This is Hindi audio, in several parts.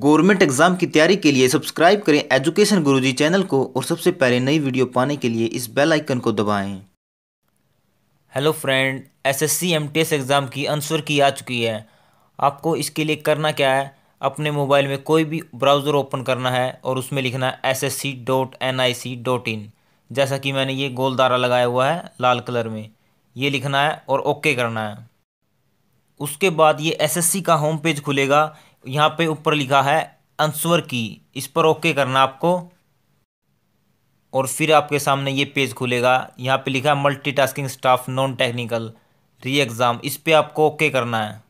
गवर्नमेंट एग्जाम की तैयारी के लिए सब्सक्राइब करें एजुकेशन गुरुजी चैनल को और सबसे पहले नई वीडियो पाने के लिए इस बेल आइकन को दबाएं। Hello friend SSC MTS exam की आंसर की आ चुकी है आपको इसके लिए करना क्या है अपने मोबाइल में कोई भी ब्राउज़र ओपन करना है और उसमें लिखना S S C dot N I C dot in जैसा कि मैंने ये गोल दारा लगाया हुआ है लाल कलर में ये लिखना है और ओके करना है उसके बाद ये एसएससी का होम पेज खुलेगा यहाँ पे ऊपर लिखा है आंसर की इस पर ओके करना आपको और फिर आपके सामने ये पेज खुलेगा यहाँ पे लिखा है multitasking staff non technical re exam इस पर आपको ओके करना है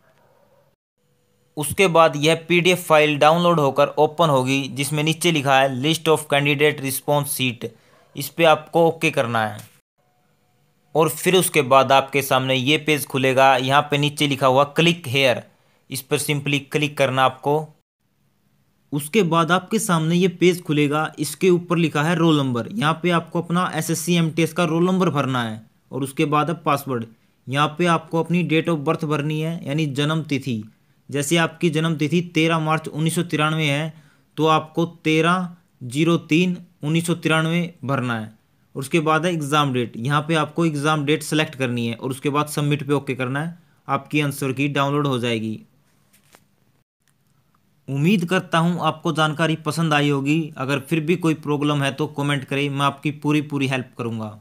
उसके बाद यह पीडीएफ फाइल डाउनलोड होकर ओपन होगी जिसमें नीचे लिखा है list of candidate response sheet इस पर आपको ओके करना है और फिर उसके बाद आपके सामने ये पेज खुलेगा यहाँ पे नीचे लिखा हुआ क्लिक हेयर इस पर सिंपली क्लिक करना आपको उसके बाद आपके सामने ये पेज खुलेगा इसके ऊपर लिखा है रोल नंबर यहाँ पे आपको अपना S S C M T S का रोल नंबर भरना है और उसके बाद अब पासवर्ड यहाँ पे आपको अपनी डेट ऑफ बर्थ भरनी है यानी जन्म तिथि जैसे आपकी जन्म तिथि तेरह मार्च उन्नीस सौ तिरानवे है तो आपको तेरह जीरो तीन उन्नीस सौ तिरानवे भरना है और उसके बाद है एग्ज़ाम डेट यहाँ पे आपको एग्ज़ाम डेट सेलेक्ट करनी है और उसके बाद सबमिट पे ओके करना है आपकी आंसर की डाउनलोड हो जाएगी उम्मीद करता हूँ आपको जानकारी पसंद आई होगी अगर फिर भी कोई प्रॉब्लम है तो कमेंट करें मैं आपकी पूरी पूरी हेल्प करूँगा